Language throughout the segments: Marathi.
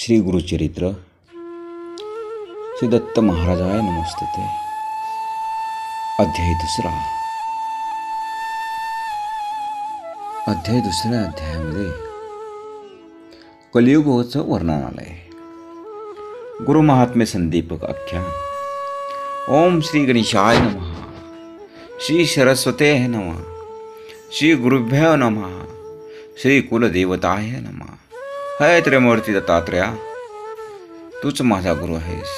श्री गुरुचरित्र श्री दत्त महाराजाय नमस्ते अध्याय दुसरा अध्याय दुसऱ्या अध्यायामध्ये कलियुगोचं वर्णन आलंय गुरु महात्मे संदीपक आख्यान ओम श्री गणेशाय नम श्री सरस्वते नम श्री गुरुभ्य नम श्री कुलदेवताय नमः हय त्रिमूर्ती दत्तात्रया तूच माझा गुरु आहेस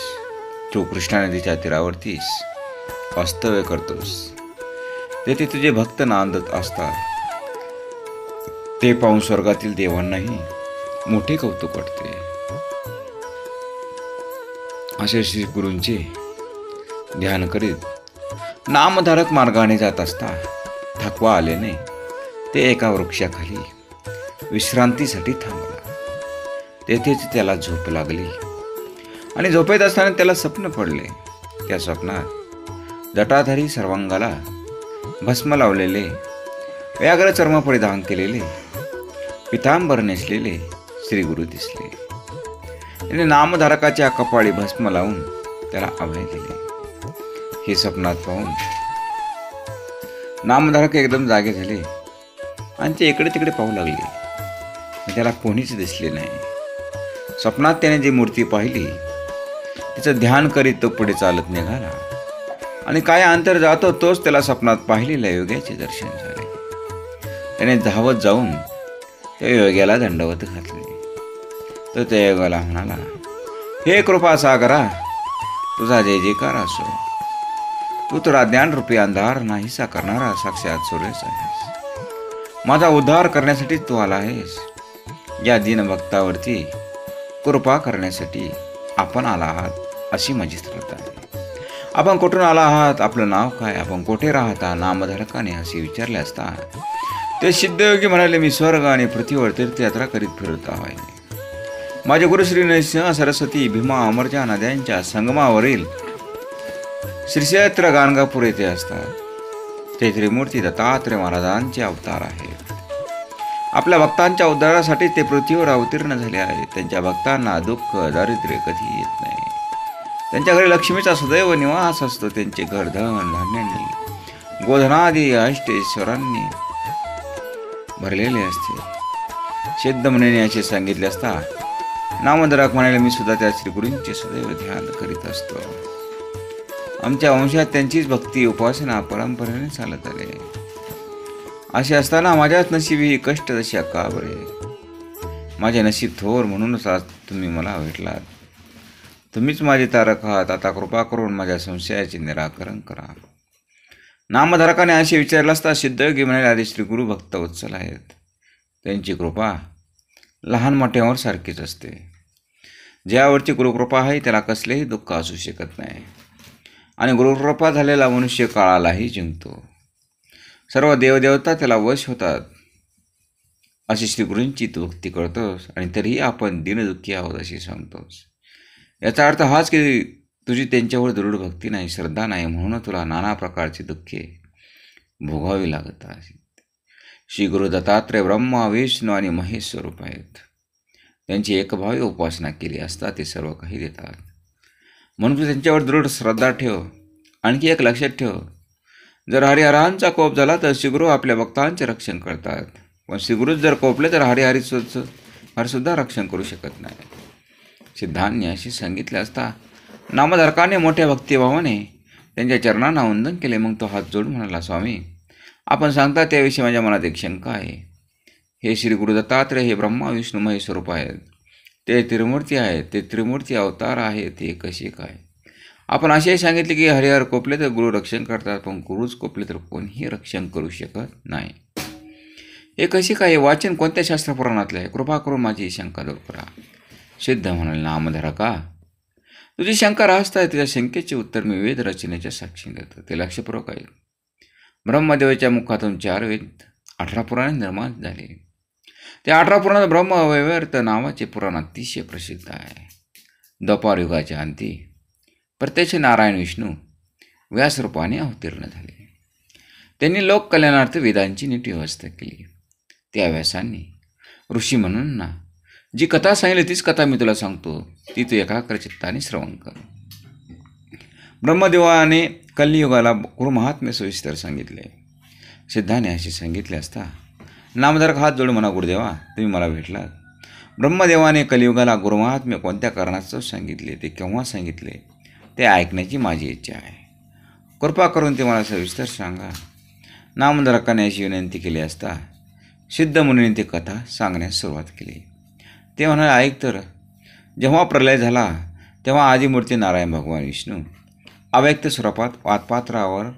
तू कृष्णा नदीच्या तीरावरतीस वास्तव्य करतोस तेथे तुझे भक्त नांदत असतात ते पाहून स्वर्गातील देवांनाही मोठे कौतुक वाटते असे श्री गुरूंचे ध्यान करीत नामधारक मार्गाने जात असता थकवा आल्याने ते एका वृक्षाखाली विश्रांतीसाठी थांबले तेथेच त्याला झोप लागली आणि झोपेत असताना त्याला स्वप्न पडले त्या स्वप्नात जटाधारी सर्वांगाला भस्म लावलेले व्याघ्र चर्म परिधान केलेले पितांबर नेसलेले श्रीगुरु दिसले त्याने नामधारकाच्या कपाळी भस्म लावून त्याला अभय दिले हे स्वप्नात पाहून नामधारक एकदम जागे झाले आणि ते इकडे तिकडे पाहू लागले त्याला कोणीच दिसले नाही स्वप्नात त्याने जी मूर्ती पाहिली तिचं ध्यान करीत तो पुढे चालत निघाला आणि काय अंतर जातो तोच त्याला स्वप्नात पाहिलेल्या योग्याचे दर्शन झाले त्याने धावत जाऊन त्या योग्याला दंडवत घातले तो त्या योगाला म्हणाला हे कृपा सागरा तुझा जय जयकार असो तू तुला ज्ञानरूपी अंधार नाहीसा करणारा साक्षात सुरेश आहेस माझा उद्धार करण्यासाठी तू आला आहेस या दिनभक्तावरती कृपा करण्यासाठी आपण आला आहात अशी माझी श्रद्धा आहे आपण कुठून आला आहात आपलं नाव काय आपण कुठे राहता नामधारकाने असे विचारले असता ते सिद्धयोगी म्हणाले मी स्वर्ग आणि पृथ्वीवर तीर्थयात्रा करीत फिरत आहे माझे गुरु श्री नरसिंह सरस्वती भीमा अमरजा नद्यांच्या संगमावरील श्रीक्षेत्र गाणगापूर येथे असतात ते त्रिमूर्ती दत्तात्रय महाराजांचे अवतार आहेत आपल्या भक्तांच्या उद्धारासाठी ते पृथ्वीवर अवतीर्ण झाले आहेत त्यांच्या भक्तांना दुःख दारिद्र्य कधी येत नाही त्यांच्या घरी लक्ष्मीचा सदैव निवास असतो त्यांचे घर धन धान्यांनी गोधनादी अष्टेश्वरांनी भरलेले असते सिद्ध म्हणे असे सांगितले असता नामदराक म्हणायला मी सुद्धा त्या श्रीगुरूंचे सदैव ध्यान करीत असतो आमच्या वंशात त्यांचीच भक्ती उपासना परंपरेने चालत आले असे असताना माझ्याच नशीबी ही कष्ट जशा का बरे माझे नशीब थोर म्हणूनच आज तुम्ही मला भेटलात तुम्हीच माझे तारक आहात आता कृपा करून माझ्या संशयाचे निराकरण करा नामधारकाने असे विचारलं असता सिद्धयोगी म्हणाले आधी श्री गुरु भक्त उत्सल आहेत त्यांची कृपा लहान मोठ्यावर सारखीच असते ज्यावरची गुरुकृपा आहे त्याला कसलेही दुःख असू शकत नाही आणि गुरुकृपा झालेला मनुष्य काळालाही जिंकतो सर्व देवदेवता त्याला वश होतात अशी श्रीगुरूंची तू भक्ती करतोस आणि तरीही आपण दिनदुःखी आहोत असे सांगतोस याचा अर्थ हाच की तुझी त्यांच्यावर दृढ भक्ती नाही श्रद्धा नाही म्हणून तुला नाना प्रकारची दुःखे भोगावी लागत आहेत श्री गुरु दत्तात्रय ब्रह्मा विष्णू आणि महेश स्वरूप आहेत त्यांची एकभावी उपासना केली असता ते सर्व काही देतात म्हणून तू त्यांच्यावर दृढ श्रद्धा ठेव आणखी एक लक्षात ठेव जर हरिहरांचा कोप झाला तर शिगुरु आपल्या भक्तांचे रक्षण करतात पण शिगुरुच जर कोपले तर हरिहरी हरसुद्धा रक्षण करू शकत नाही सिद्धांनी असे सांगितले असता नामधारकाने मोठ्या भक्तिभावाने त्यांच्या चरणांना वंदन केले मग तो हात जोडून म्हणाला स्वामी आपण सांगता त्याविषयी माझ्या मनात एक शंका आहे हे श्री गुरु दत्तात्रय हे ब्रह्मा विष्णुमय स्वरूप आहेत ते त्रिमूर्ती आहेत ते त्रिमूर्ती अवतार आहेत हे कशी काय आपण असेही सांगितले की हरिहर कोपले तर गुरु रक्षण करतात पण गुरुच कोपले तर कोणीही रक्षण करू शकत नाही हे कसे काय वाचन कोणत्या शास्त्रपुराणातलं आहे कृपा करून माझी शंका दूर करा सिद्ध म्हणाल नामधरा का तुझी शंका राहस्त आहे त्याच्या शंकेचे उत्तर मी वेद रचनेच्या साक्षी देतो ते लक्षपूर्वक आहे ब्रह्मदेवाच्या मुखातून चार वेद अठरा पुराणे निर्माण झाले त्या अठरा पुराणात ब्रह्मवैवर्त नावाचे पुराण अतिशय प्रसिद्ध आहे दपार युगाच्या अंती प्रत्यक्ष नारायण विष्णू व्यासरूपाने अवतीर्ण झाले त्यांनी लोककल्याणार्थ वेदांची नीट व्यवस्था केली त्या व्यासांनी ऋषी म्हणून ना जी कथा सांगितली तीच कथा मी तुला सांगतो ती तू एकाग्र चित्ताने श्रवण कर ब्रह्मदेवाने कलियुगाला गुरुमहात्म्य सविस्तर सांगितले सिद्धाने अशी सांगितले असता नामधारक हात जोडून म्हणा गुरुदेवा तुम्ही मला भेटलात ब्रह्मदेवाने कलियुगाला गुरुमहात्म्य कोणत्या कारणाचं सांगितले ते केव्हा सांगितले ते ऐकण्याची माझी इच्छा आहे कृपा करून ते मला सविस्तर सांगा नामधारकाने अशी विनंती केली असता सिद्ध मुनीने ती कथा सांगण्यास सुरुवात केली ते म्हणाले ऐक तर जेव्हा प्रलय झाला तेव्हा आदिमूर्ती नारायण भगवान विष्णू अव्यक्त स्वरूपात वातपात्रावर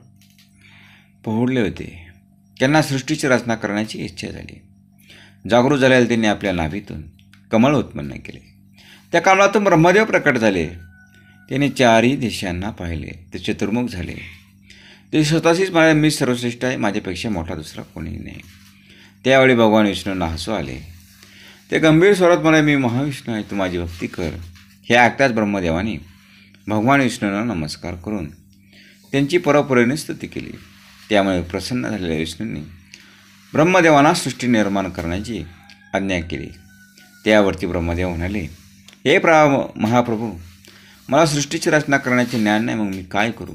पोहोडले होते त्यांना सृष्टीची रचना करण्याची इच्छा झाली जागृत झाल्याला त्यांनी आपल्या नाभीतून कमळ उत्पन्न केले त्या कमळातून ब्रह्मदेव प्रकट झाले त्याने चारही देशांना पाहिले ते चतुर्मुख झाले ते स्वतःशीच म्हणाले मी सर्वश्रेष्ठ आहे माझ्यापेक्षा मोठा दुसरा कोणीही नाही त्यावेळी भगवान विष्णूंना हसू आले ते गंभीर स्वरात म्हणाले मी महाविष्णू आहे तू माझी भक्ती कर हे ऐकताच ब्रह्मदेवाने भगवान विष्णूंना नमस्कार करून त्यांची परपुरेने स्तुती केली त्यामुळे प्रसन्न झालेल्या विष्णूंनी ब्रह्मदेवांना सृष्टी निर्माण करण्याची आज्ञा केली त्यावरती ब्रह्मदेव म्हणाले हे प्रा महाप्रभू मला सृष्टीची रचना करण्याचे ज्ञान नाही मग मी काय करू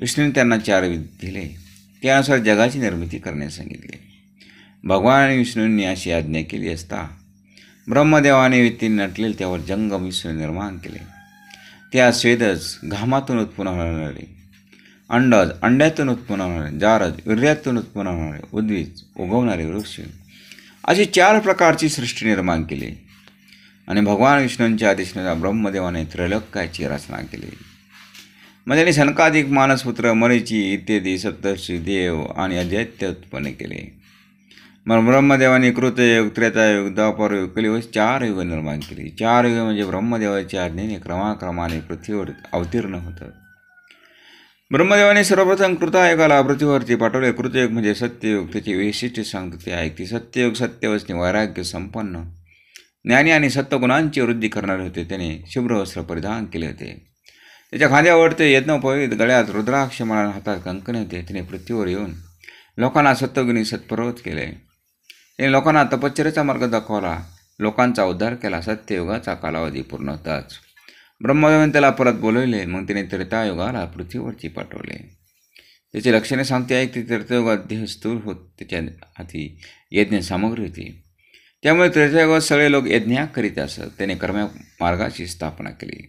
विष्णूने त्यांना चार दिले त्यानुसार जगाची निर्मिती करण्यास सांगितले भगवान आणि विष्णूंनी अशी आज्ञा केली असता ब्रह्मदेवाने व्यक्तींनी नटले त्यावर जंगम विष्णू निर्माण केले त्या स्वेदच घामातून उत्पन्न होणारे अंडज अंड्यातून उत्पन्न होणारे जारज विर्यातून उत्पन्न होणारे उद्वीज उगवणारे वृक्ष अशी चार प्रकारची सृष्टी निर्माण केली आणि भगवान विष्णूंच्या आदेशनुसार ब्रह्मदेवाने त्रैलोक्याची रचना केली मग त्यांनी सनकाधिक मानसपुत्र मरीची इत्यादी सप्तर्षी देव आणि अजैत्य उत्पन्न केले मग ब्रह्मदेवाने कृतयुग त्रेतायुग द्वापरयुग कलियुग चार युग निर्माण केली चार युग म्हणजे ब्रह्मदेवाच्या आज्ञेने क्रमाक्रमाने पृथ्वीवर अवतीर्ण होतात ब्रह्मदेवाने सर्वप्रथम कृतायुगाला पृथ्वीवरती पाठवले कृतयुग म्हणजे सत्ययुग त्याची वैशिष्ट्य सांगते आहे की सत्ययुग सत्यवचने वैराग्य संपन्न ज्ञानी आणि सत्वगुणांची वृद्धी करणारे होते त्याने शुभ्रवस्त्र परिधान केले होते त्याच्या खांद्यावर ते यज्ञोपवित गळ्यात रुद्राक्ष मला हातात कंकणे होते त्याने पृथ्वीवर येऊन लोकांना सत्वगुणी सत्प्रवृत्त केले त्याने लोकांना तपश्चर्याचा मार्ग दाखवला लोकांचा उद्धार केला सत्ययुगाचा कालावधी पूर्ण होताच ब्रह्मदेवाने त्याला परत बोलवले मग तिने त्रेतायुगाला पृथ्वीवरची पाठवले त्याची लक्षणे सांगते आहे की तीर्थयुगात देह स्थूर होत त्याच्या हाती यज्ञ सामग्री होती त्यामुळे त्रेतायुगात सगळे लोक यज्ञा करीत असत त्याने कर्म मार्गाची स्थापना केली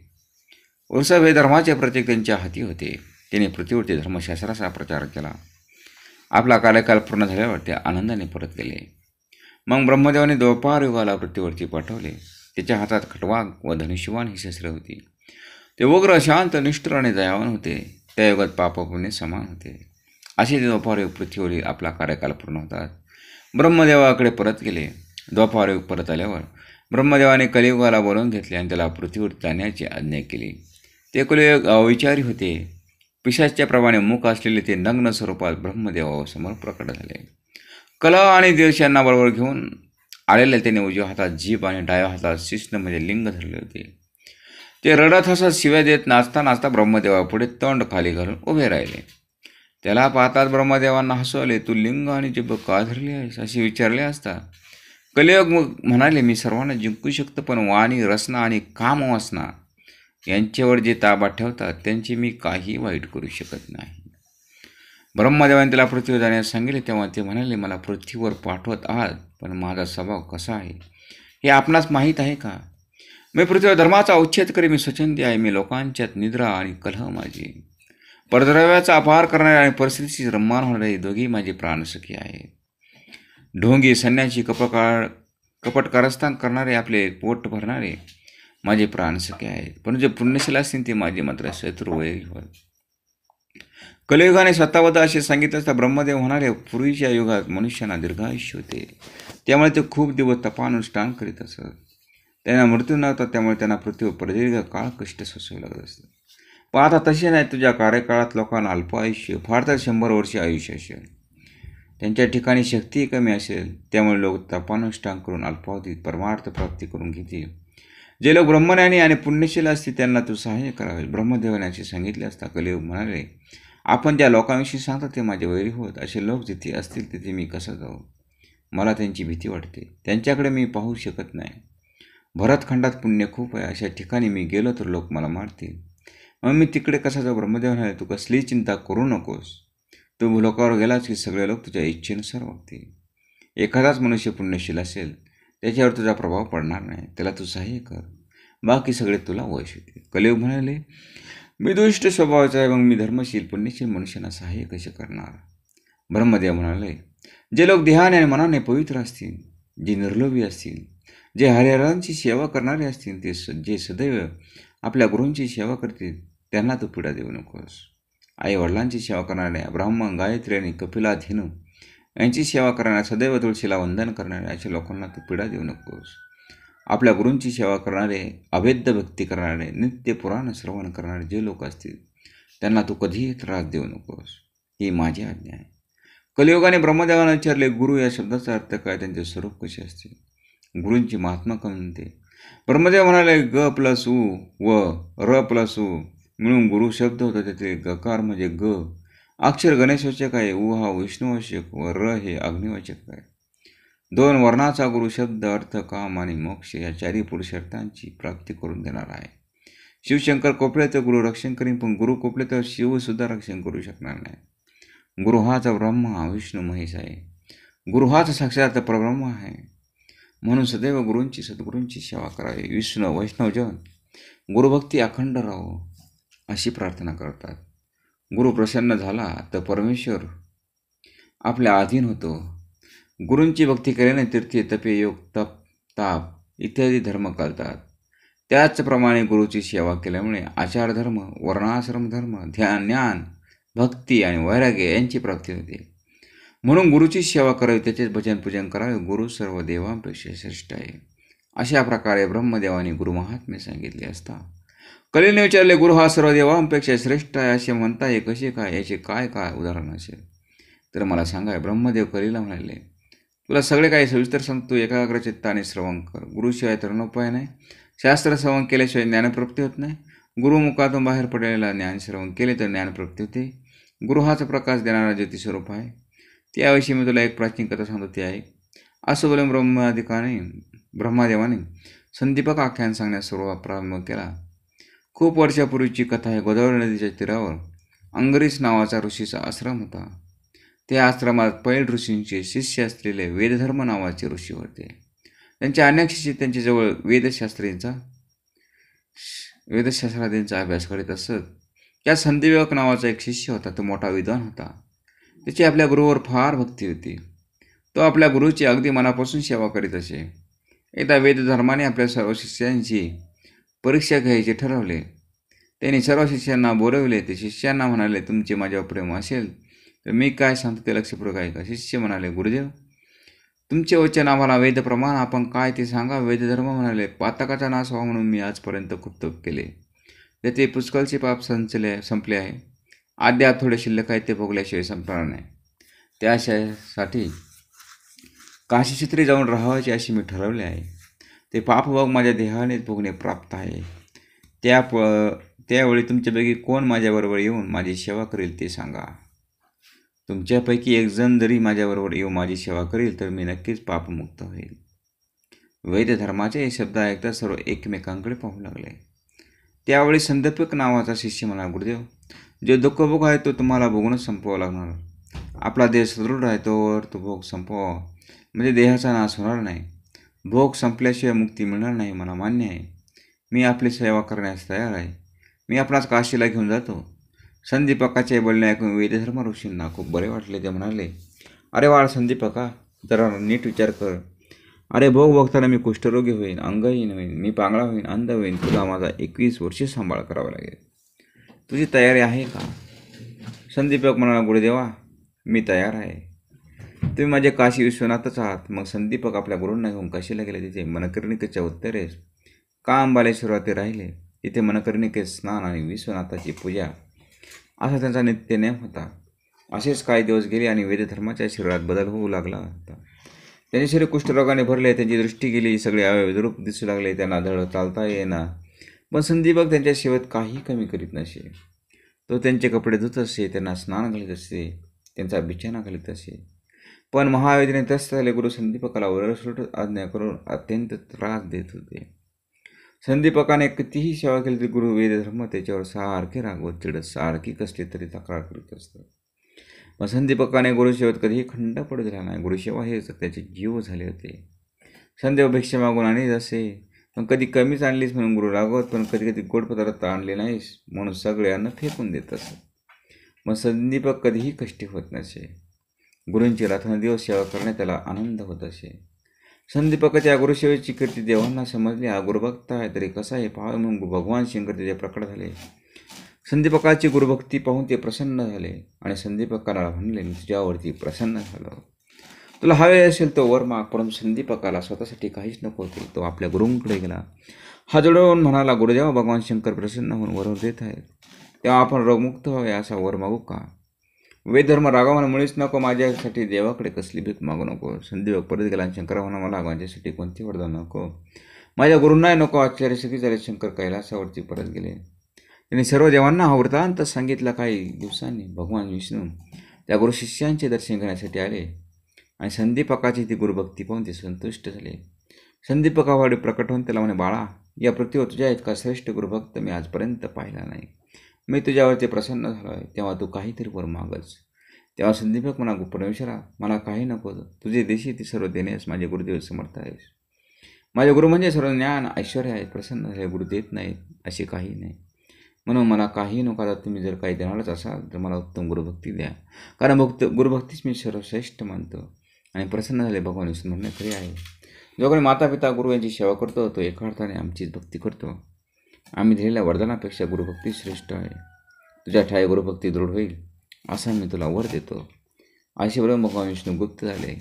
उत्सव हे धर्माचे प्रत्येक त्यांच्या हाती होते त्याने पृथ्वीवरती धर्मशास्त्राचा प्रचार केला आपला कार्यकाल पूर्ण झाल्यावर ते आनंदाने परत गेले मग ब्रह्मदेवाने युगाला पृथ्वीवरती पाठवले त्याच्या हातात खटवाग व धनुष्यवान ही शस्त्र होती ते उग्र शांत निष्ठुर आणि दयावान होते त्या युगात पापपुण्य समान होते असे ते युग पृथ्वीवरील आपला कार्यकाल पूर्ण होतात ब्रह्मदेवाकडे परत गेले द्वापारयुग परत आल्यावर ब्रह्मदेवाने कलियुगाला बोलवून घेतले आणि त्याला पृथ्वीवर जाण्याची आज्ञा केली ते कलियुग अविचारी होते पिशाच्या प्रमाणे मुख असलेले ते नग्न स्वरूपात ब्रह्मदेवासमोर प्रकट झाले कला आणि देश यांना बरोबर घेऊन आलेल्या त्याने उजव्या हातात जीभ आणि डाव्या हातात शिष्णमध्ये म्हणजे लिंग धरले होते ते रडत हसत शिव्या देत नाचता नाचता ब्रह्मदेवापुढे तोंड खाली घालून उभे राहिले त्याला पाहतात ब्रह्मदेवांना हसवले तू लिंग आणि जीभ का धरली आहेस असे विचारले असता कलयुग मग म्हणाले मी सर्वांना जिंकू शकतो पण वाणी रचना आणि काम वासना यांच्यावर जे ताबा ठेवतात त्यांची मी काही वाईट करू शकत नाही ब्रह्मदेवाने त्याला पृथ्वीवर जाण्यास सांगितले तेव्हा ते म्हणाले मला पृथ्वीवर पाठवत आहात पण माझा स्वभाव कसा आहे हे आपणास माहीत आहे का मी पृथ्वीवर धर्माचा उच्छेद करी मी स्वच्छंदी आहे मी लोकांच्यात निद्रा आणि कलह माझी परद्रव्याचा अपहार करणारे आणि परिस्थितीची रम्मान होणारे दोघी माझे प्राणसखी आहेत ढोंगी सन्याची कपकार कपट कारस्थान करणारे आपले पोट भरणारे माझे प्राण सखे आहेत पण जे पुण्यशील असतील ते माझे मात्र शत्रू होत कलयुगाने स्वतःबद्दल असे सांगितलं असता ब्रह्मदेव होणारे पूर्वीच्या युगात मनुष्यांना दीर्घायुष्य होते त्यामुळे ते खूप दिवस तपानुष्ठान करीत असत त्यांना मृत्यू नव्हता त्यामुळे त्यांना पृथ्वीवर प्रदीर्घ काळ कष्ट सोसावे लागत असत पण आता तसे नाही तुझ्या कार्यकाळात लोकांना अल्प आयुष्य फार तर शंभर वर्षे आयुष्य असेल त्यांच्या ठिकाणी शक्ती कमी असेल त्यामुळे लोक तपानुष्ठान करून अल्पावधीत परमार्थ प्राप्ती करून घेतील जे लोक ब्रह्मज्ञानी आणि पुण्यशील असतील त्यांना तू सहाय्य करावे ब्रह्मदेवनाशी सांगितले असता कलियुग म्हणाले आपण ज्या लोकांविषयी सांगता ते माझे वैरी होत असे लोक जिथे असतील तिथे मी कसं जाऊ मला त्यांची भीती वाटते त्यांच्याकडे मी पाहू शकत नाही भरतखंडात पुण्य खूप आहे अशा ठिकाणी मी गेलो तर लोक मला मारतील मग मी तिकडे कसा जाऊ ब्रह्मदेव तू कसलीही चिंता करू नकोस तू भूलोकावर गेलास की सगळे लोक तुझ्या इच्छेनुसार वागतील एखादाच मनुष्य पुण्यशील असेल त्याच्यावर तुझा प्रभाव पडणार नाही त्याला तू सहाय्य कर बाकी सगळे तुला वश होते कलियुग म्हणाले मी दुष्ट स्वभावाचा आहे मग मी धर्मशील पुण्यशील मनुष्यांना सहाय्य कसे करणार ब्रह्मदेव म्हणाले जे लोक देहाने आणि मनाने पवित्र असतील जे निर्लोभी असतील जे हरिहरांची सेवा करणारे असतील ते जे सदैव आपल्या गुरूंची सेवा करतील त्यांना तू पिढा देऊ नकोस आई वडिलांची सेवा करणाऱ्या ब्राह्मण गायत्री आणि कपिला धेनू यांची सेवा करणाऱ्या सदैव तुळशीला वंदन करणाऱ्या अशा लोकांना तू पीडा देऊ नकोस आपल्या गुरूंची सेवा करणारे अभेद्य भक्ती करणारे नित्य पुराण श्रवण करणारे जे लोक असतील त्यांना तू कधीही त्रास देऊ नकोस ही माझी आज्ञा आहे कलियुगाने ब्रह्मदेवाने विचारले गुरु या शब्दाचा अर्थ काय त्यांचे स्वरूप कसे असते गुरूंची महात्मा कोणते ब्रह्मदेव म्हणाले ग प्लस उ व र प्लस उ मिळून गुरु शब्द होता त्यातले गकार म्हणजे ग अक्षर गणेशवाचक आहे उ हा विष्णुवाचक व र हे अग्निवाचक आहे दोन वर्णाचा गुरु शब्द अर्थ काम आणि मोक्ष या चारी पुरुषार्थांची प्राप्ती करून देणार आहे शिवशंकर कोपळे तर गुरु रक्षण करीन पण गुरु कोपले तर शिवसुद्धा रक्षण करू शकणार नाही गुरु हाच ब्रह्म हा विष्णू महेश आहे गुरु हाच साक्षात परब्रह्म आहे म्हणून सदैव गुरूंची सद्गुरूंची सेवा करावी विष्णू वैष्णवजन गुरुभक्ती अखंड राहो अशी प्रार्थना करतात गुरु प्रसन्न झाला तर परमेश्वर आपल्या अधीन होतो गुरूंची भक्ती केल्याने तीर्थे तपे योग तप ताप इत्यादी धर्म करतात त्याचप्रमाणे गुरुची सेवा केल्यामुळे आचारधर्म वर्णाश्रम धर्म ध्यान ज्ञान भक्ती आणि वैराग्य यांची प्राप्ती होते म्हणून गुरुची सेवा करावी त्याचेच भजन पूजन करावे गुरु सर्व देवांपेक्षा श्रेष्ठ आहे अशा प्रकारे ब्रह्मदेवाने गुरुमहात्म्य सांगितले असता कलीने विचारले गुरु हा सर्व देवांपेक्षा श्रेष्ठ आहे असे हे कसे काय याचे काय काय उदाहरण असेल तर मला सांगा ब्रह्मदेव कलीला म्हणाले तुला सगळे काही सविस्तर सांगतो एकाग्र चित्ताने आणि श्रवण कर गुरुशिवाय तर उपाय नाही शास्त्र श्रवण केल्याशिवाय ज्ञानप्राप्ती होत नाही गुरुमुखातून बाहेर पडलेला ज्ञान श्रवण केले तर ज्ञानप्राप्ती होते गुरु हाच प्रकाश देणारा ज्योतिस्वरूप आहे त्याविषयी मी तुला एक प्राचीन कथा सांगतो ती आहे असं बोलून ब्रह्मादिकाने ब्रह्मादेवाने संदीपक आख्यान सांगण्यास सर्व प्रारंभ केला खूप वर्षापूर्वीची कथा आहे गोदावरी नदीच्या तीरावर अंगरीस नावाचा ऋषीचा आश्रम होता त्या आश्रमात पैल ऋषींचे शिष्य असलेले वेदधर्म नावाचे ऋषी होते त्यांचे अनेक शिष्य त्यांच्याजवळ वेदशास्त्रींचा वेदशास्त्रादींचा अभ्यास करीत असत त्या संधिवेक नावाचा एक शिष्य होता तो मोठा विद्वान होता त्याची आपल्या गुरुवर फार भक्ती होती तो आपल्या गुरुची अगदी मनापासून सेवा करीत असे एकदा वेदधर्माने आपल्या सर्व शिष्यांची परीक्षा घ्यायचे ठरवले त्याने सर्व शिष्यांना बोलवले ते शिष्यांना म्हणाले तुमचे माझ्यावर प्रेम असेल तर मी काय सांगतो ते लक्षपूर्वक ऐका शिष्य म्हणाले गुरुदेव तुमचे वचन आम्हाला वेदप्रमाण आपण काय ते सांगा वेदधर्म म्हणाले पातकाचा नाश व्हावा म्हणून मी आजपर्यंत खूप तप केले त्याचे पुष्कळचे पाप संचले संपले आहे आद्या थोडे शिल्लक आहे ते भोगल्याशिवाय संपणार नाही त्यासाठी काशीक्षेत्री जाऊन राहावायचे अशी मी ठरवले आहे ते पापभोग माझ्या देहाने भोगणे प्राप्त आहे त्या प त्यावेळी तुमच्यापैकी कोण माझ्याबरोबर येऊन माझी सेवा करेल ते सांगा तुमच्यापैकी एकजण जरी माझ्याबरोबर येऊन माझी सेवा करेल तर मी नक्कीच पापमुक्त होईल वैद्य धर्माचे हे शब्द ऐकता सर्व एकमेकांकडे पाहू लागले त्यावेळी संदर्पक नावाचा शिष्य म्हणा गुरुदेव जो दुःख भोग आहे तो तुम्हाला भोगणं संपवावा लागणार आपला देह सुदृढ आहे तोवर तो भोग संपवा म्हणजे देहाचा नाश होणार नाही भोग संपल्याशिवाय मुक्ती मिळणार नाही मला मान्य आहे मी आपली सेवा करण्यास तयार आहे मी आपणास काशीला घेऊन जातो संदीपकाचे बोलणे ऐकून वेदधर्म ऋषींना खूप बरे वाटले ते म्हणाले अरे वाळ संदीपका जरा नीट विचार कर अरे भोग बघताना मी कुष्ठरोगी होईन अंगहीन होईन मी पांगळा होईन अंध होईन तुला माझा एकवीस वर्षे सांभाळ करावा लागेल तुझी तयारी आहे का संदीपक म्हणाला गुरुदेवा मी तयार आहे तुम्ही माझे काशी विश्वनाथच आहात मग संदीपक आपल्या गुरूंना घेऊन काशीला गेले तिथे मनकर्णिकेच्या उत्तरेस का अंबालेश्वर राहिले तिथे मनकर्णिकेत स्नान आणि विश्वनाथाची पूजा असा त्यांचा नित्यनेम होता असेच काही दिवस गेले आणि वेदधर्माच्या शरीरात बदल होऊ लागला होता त्यांचे शरीर कुष्ठरोगाने भरले त्यांची दृष्टी गेली सगळे रूप दिसू लागले त्यांना धड चालता येणार पण संदीपक त्यांच्या शेवत काही कमी करीत नसे तो त्यांचे कपडे धुत असे त्यांना स्नान घालत असे त्यांचा बिछाना घालत असे पण महावेदने त्रस्त झाले गुरु संदीपकाला ओरसोट आज्ञा करून अत्यंत त्रास देत होते संदीपकाने कितीही सेवा केली तरी गुरु धर्म त्याच्यावर सारखे रागवत चिडत सारखी कसली तरी तक्रार करीत असतात मग संदीपकाने गुरुसेवेत कधीही खंड पडत दिला नाही गुरुसेवा हे त्याचे जीव झाले होते संदेव भिक्षा मागून आणीत असे पण कधी कमीच आणलीस म्हणून गुरु रागवत पण कधी कधी गोड पदार्थ आणले नाहीस म्हणून सगळ्यांना फेकून देत असत मग संदीपक कधीही कष्टी होत नसे गुरूंची रात्रंदिवस सेवा करण्यात त्याला आनंद होत असे संदीपकाच्या गुरुसेवेची कीर्ती देवांना समजली हा गुरुभक्त आहे तरी कसा हे पाहावे म्हणून भगवान शंकर तिथे प्रकट झाले संदीपकाची गुरुभक्ती पाहून ते प्रसन्न झाले आणि संदीपकाला म्हणले मी तुझ्यावरती प्रसन्न झालो तुला हवे असेल तो वर माग परंतु संदीपकाला स्वतःसाठी काहीच नको होते तो आपल्या गुरुंकडे गेला हा जोडवून म्हणाला गुरुदेव भगवान शंकर प्रसन्न होऊन वरवर देत आहेत तेव्हा आपण रोगमुक्त व्हावे असा वर मागू का वेधर्म रागावानं मुळीच नको माझ्यासाठी देवाकडे कसली भीक मागू नको संदीव परत गेला म्हणा मला माझ्यासाठी कोणती वरदान नको माझ्या गुरूंनाही नको आचार्य झाले शंकर कैलासावरती परत गेले त्यांनी सर्व देवांना हा वृत्तांत सांगितला काही दिवसांनी भगवान विष्णू त्या गुरु शिष्यांचे दर्शन घेण्यासाठी आले आणि संदीपकाची ती गुरुभक्ती पाहून ते संतुष्ट झाले संदीपकावाडी प्रकट होऊन त्याला म्हणे बाळा या पृथ्वीवर तुझ्या इतका श्रेष्ठ गुरुभक्त मी आजपर्यंत पाहिला नाही मी तुझ्यावरती प्रसन्न झालो आहे तेव्हा तू काहीतरी वर मागच तेव्हा संदीपक म्हणा परमेश्वरा मला काही नको तुझे देशी ती सर्व देण्यास माझे गुरुदेव समर्थ आहेस माझे गुरु म्हणजे सर्व ज्ञान ऐश्वर आहेत प्रसन्न झाले गुरु देत नाहीत असे काही नाही म्हणून मला काही नको आता तुम्ही जर काही देणारच असाल तर मला उत्तम गुरुभक्ती द्या कारण भक्त गुरुभक्तीच मी सर्वश्रेष्ठ मानतो आणि प्रसन्न झाले भगवान विष्णू म्हणणे खरे आहे जो कोणी माता पिता गुरु यांची सेवा करतो तो एका अर्थाने आमचीच भक्ती करतो आम्ही दिलेल्या वरदानापेक्षा गुरुभक्ती श्रेष्ठ आहे तुझ्या ठाय गुरुभक्ती दृढ होईल असा मी तुला वर देतो बरोबर भगवान विष्णू गुप्त झाले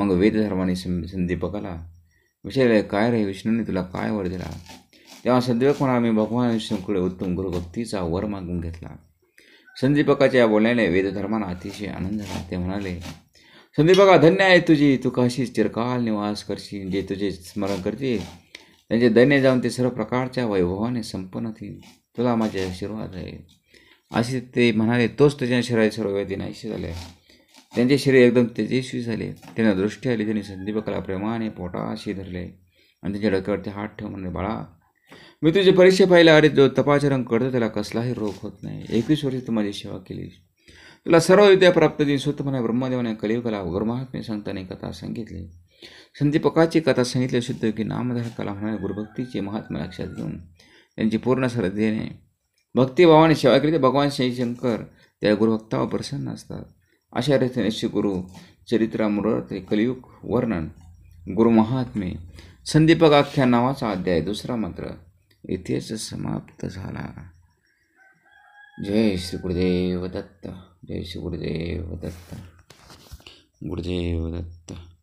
मग वेदधर्माने संदीपकाला विचारले काय रे विष्णूने तुला काय वर दिला तेव्हा म्हणा आम्ही भगवान विष्णूकडे उत्तम गुरुभक्तीचा वर मागून घेतला संदीपकाच्या बोलण्याने वेदधर्माला अतिशय आनंद झाला ते म्हणाले संदीपका धन्य आहे तुझी तू कशी चिरकाल निवास करशील जे तुझे स्मरण करते त्यांचे म्हणजे दैन्य जाऊन ते सर्व प्रकारच्या वैभवाने संपन्न होतील तुला माझे आशीर्वाद आहे असे ते म्हणाले तोच त्याच्या शरीराचे सर्व व्याधी नाहीशी झाले त्यांचे शरीर एकदम तेजस्वी झाले त्यांना दृष्टी आली त्यांनी संदीपकला प्रेमाने पोटाशी धरले आणि त्यांच्या डोक्यावरती हात ठेव म्हणले बाळा मी तुझे परीक्षा पाहिला अरे जो तपाचरण करतो त्याला कसलाही रोग होत नाही एकवीस वर्ष तू माझी सेवा केली तुला सर्व विद्या प्राप्त दिन स्वतः म्हणा ब्रह्मदेवाने कला गुरुमहात्म्य सांगताना कथा सांगितली संदीपकाची कथा सांगितली सिद्ध की नामधारकाला होणाऱ्या गुरुभक्तीचे महात्मा लक्षात घेऊन त्यांची पूर्ण श्रद्धेने भक्तिभावाने सेवा केली तर भगवान शंकर त्या गुरुभक्तावर प्रसन्न असतात अशा रीतीने श्री गुरु ते कलियुग वर्णन गुरुमहात्मे संदीपकाख्या नावाचा अध्याय दुसरा मात्र इतिहास समाप्त झाला जय श्री गुरुदेव दत्त जय श्री गुरुदेव दत्त गुरुदेव दत्त